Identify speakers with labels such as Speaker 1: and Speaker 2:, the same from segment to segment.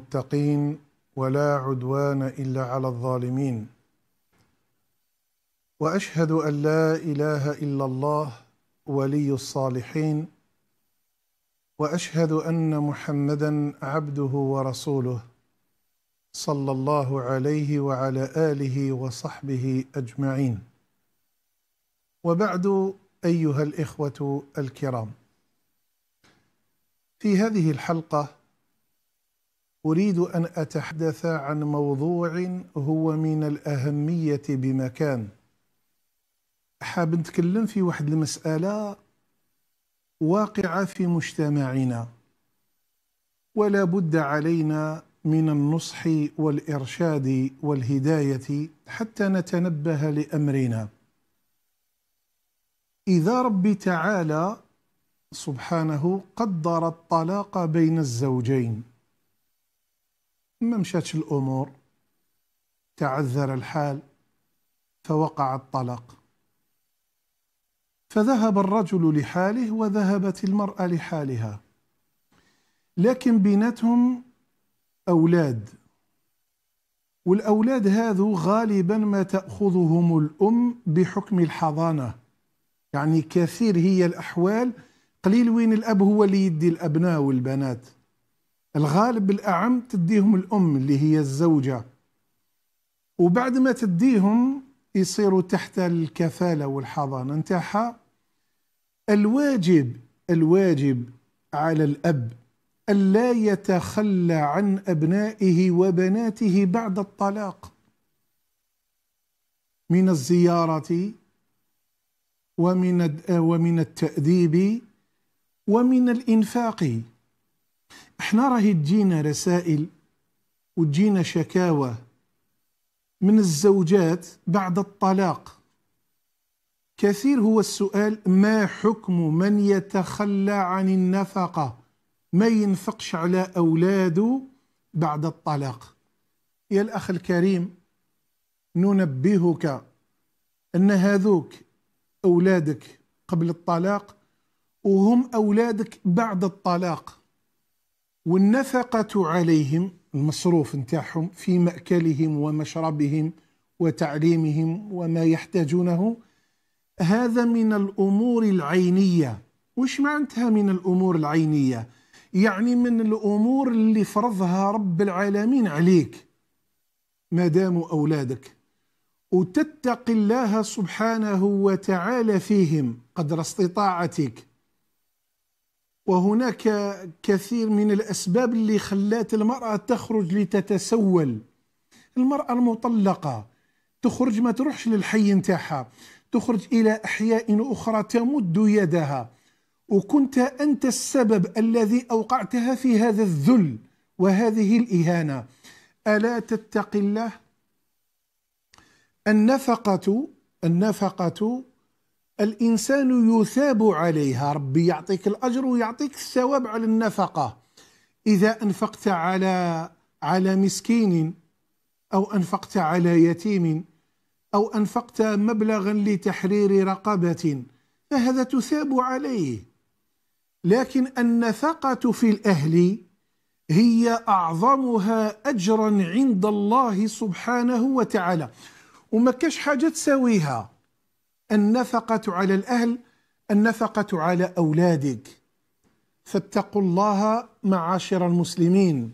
Speaker 1: المتقين ولا عدوان إلا على الظالمين وأشهد أن لا إله إلا الله ولي الصالحين وأشهد أن محمدا عبده ورسوله صلى الله عليه وعلى آله وصحبه أجمعين وبعد أيها الإخوة الكرام في هذه الحلقة أريد أن أتحدث عن موضوع هو من الأهمية بمكان حاب نتكلم في واحد المسألة واقعة في مجتمعنا ولا بد علينا من النصح والإرشاد والهداية حتى نتنبه لأمرنا إذا رب تعالى سبحانه قدر الطلاق بين الزوجين ما مشاتش الأمور تعذر الحال فوقع الطلاق فذهب الرجل لحاله وذهبت المرأة لحالها لكن بيناتهم أولاد والأولاد هذو غالبا ما تأخذهم الأم بحكم الحضانة يعني كثير هي الأحوال قليل وين الأب هو اللي يدي الأبناء والبنات الغالب الأعم تديهم الأم اللي هي الزوجة وبعد ما تديهم يصيروا تحت الكفالة والحضانة نتاعها الواجب الواجب على الأب ألا يتخلى عن أبنائه وبناته بعد الطلاق من الزيارة ومن ومن التأديب ومن الإنفاق احنا راهي تجينا رسائل وتجينا شكاوى من الزوجات بعد الطلاق كثير هو السؤال ما حكم من يتخلى عن النفقة ما ينفقش على أولاده بعد الطلاق يا الأخ الكريم ننبهك أن هذوك أولادك قبل الطلاق وهم أولادك بعد الطلاق والنفقة عليهم المصروف نتاعهم في مأكلهم ومشربهم وتعليمهم وما يحتاجونه هذا من الأمور العينية وش معناتها من الأمور العينية يعني من الأمور اللي فرضها رب العالمين عليك ما داموا أولادك وتتقي الله سبحانه وتعالى فيهم قدر استطاعتك وهناك كثير من الأسباب اللي خلات المرأة تخرج لتتسول المرأة المطلقة تخرج ما تروحش للحي نتاعها تخرج إلى أحياء أخرى تمد يدها وكنت أنت السبب الذي أوقعتها في هذا الذل وهذه الإهانة ألا تتقي الله النفقة النفقة الإنسان يثاب عليها ربي يعطيك الأجر ويعطيك الثواب على النفقة إذا أنفقت على على مسكين أو أنفقت على يتيم أو أنفقت مبلغا لتحرير رقبة فهذا تثاب عليه لكن النفقة في الأهل هي أعظمها أجرا عند الله سبحانه وتعالى وما كاش حاجة تساويها النفقة على الأهل النفقة على أولادك فاتقوا الله معاشر المسلمين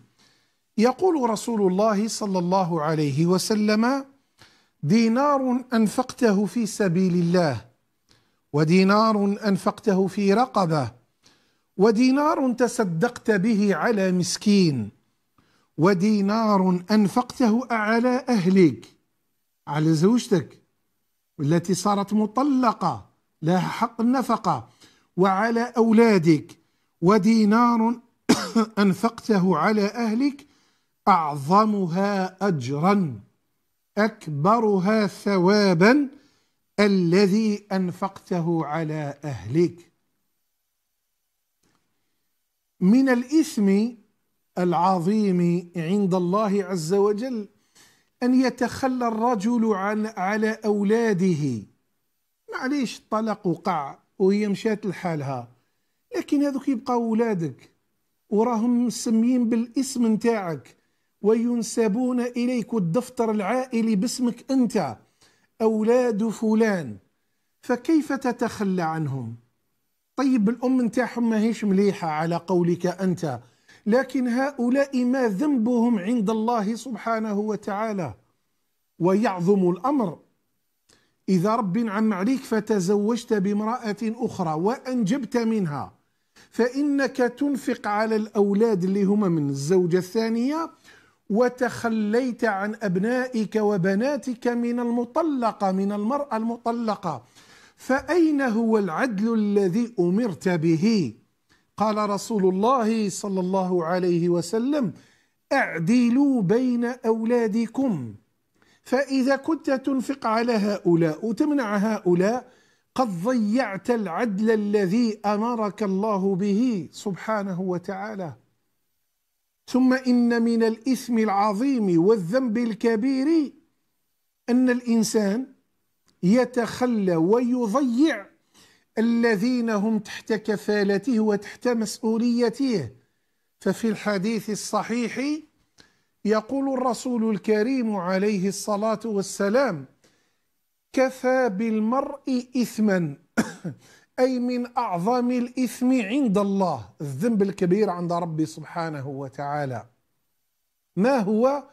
Speaker 1: يقول رسول الله صلى الله عليه وسلم دينار أنفقته في سبيل الله ودينار أنفقته في رقبة ودينار تصدقت به على مسكين ودينار أنفقته على أهلك على زوجتك والتي صارت مطلقة لها حق النفقة وعلى أولادك ودينار أنفقته على أهلك أعظمها أجرا أكبرها ثوابا الذي أنفقته على أهلك من الإثم العظيم عند الله عز وجل أن يتخلى الرجل عن على أولاده معليش طلق وقع وهي مشات لحالها لكن هذوك يبقاو اولادك وراهم مسميين بالاسم نتاعك وينسبون إليك الدفتر العائلي باسمك أنت أولاد فلان فكيف تتخلى عنهم؟ طيب الأم نتاعهم ماهيش مليحة على قولك أنت لكن هؤلاء ما ذنبهم عند الله سبحانه وتعالى ويعظم الأمر إذا رب عم عليك فتزوجت بامرأة أخرى وأنجبت منها فإنك تنفق على الأولاد اللي هما من الزوجة الثانية وتخليت عن أبنائك وبناتك من المطلقة من المرأة المطلقة فأين هو العدل الذي أمرت به؟ قال رسول الله صلى الله عليه وسلم أعدلوا بين أولادكم فإذا كنت تنفق على هؤلاء وتمنع هؤلاء قد ضيعت العدل الذي أمرك الله به سبحانه وتعالى ثم إن من الإثم العظيم والذنب الكبير أن الإنسان يتخلى ويضيع الذين هم تحت كفالته وتحت مسؤوليته ففي الحديث الصحيح يقول الرسول الكريم عليه الصلاة والسلام كفى بالمرء إثما أي من أعظم الإثم عند الله الذنب الكبير عند ربي سبحانه وتعالى ما هو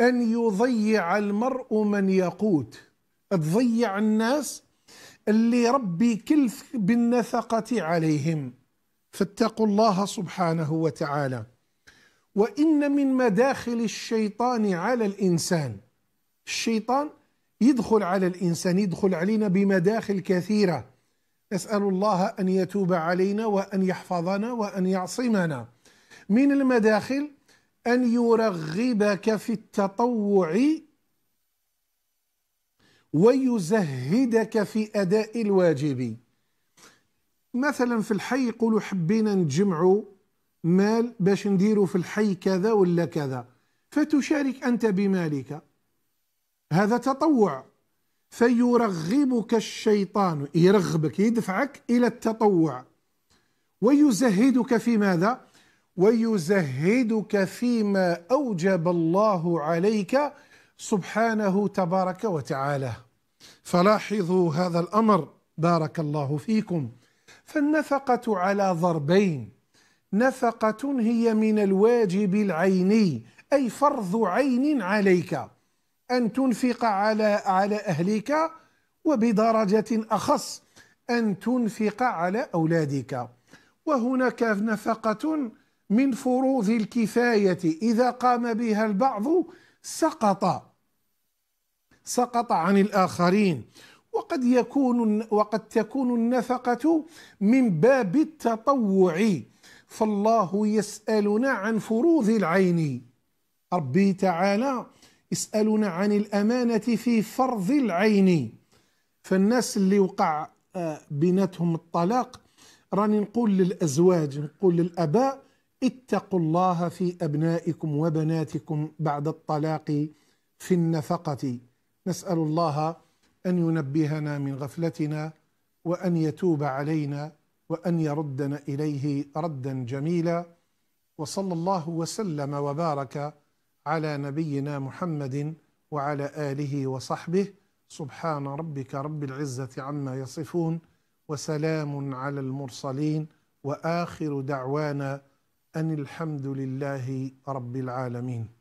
Speaker 1: أن يضيع المرء من يقوت تضيع الناس اللي ربي كلف بالنفقة عليهم فاتقوا الله سبحانه وتعالى وإن من مداخل الشيطان على الإنسان الشيطان يدخل على الإنسان يدخل علينا بمداخل كثيرة نسأل الله أن يتوب علينا وأن يحفظنا وأن يعصمنا من المداخل أن يرغبك في التطوع ويزهدك في أداء الواجب مثلا في الحي يقولوا حبينا نجمعوا مال باش نديروا في الحي كذا ولا كذا فتشارك أنت بمالك هذا تطوع فيرغبك الشيطان يرغبك يدفعك إلى التطوع ويزهدك في ماذا؟ ويزهدك فيما أوجب الله عليك سبحانه تبارك وتعالى فلاحظوا هذا الأمر بارك الله فيكم فالنفقة على ضربين نفقة هي من الواجب العيني أي فرض عين عليك أن تنفق على على أهلك وبدرجة أخص أن تنفق على أولادك وهناك نفقة من فروض الكفاية إذا قام بها البعض سقط سقط عن الآخرين وقد يكون وقد تكون النفقة من باب التطوع فالله يسألنا عن فروض العين ربي تعالى يسألنا عن الأمانة في فرض العين فالناس اللي وقع آه، بيناتهم الطلاق راني نقول للأزواج نقول للأباء اتقوا الله في أبنائكم وبناتكم بعد الطلاق في النفقة نسأل الله أن ينبهنا من غفلتنا وأن يتوب علينا وأن يردنا إليه ردا جميلا وصلى الله وسلم وبارك على نبينا محمد وعلى آله وصحبه سبحان ربك رب العزة عما يصفون وسلام على المرسلين وآخر دعوانا أن الحمد لله رب العالمين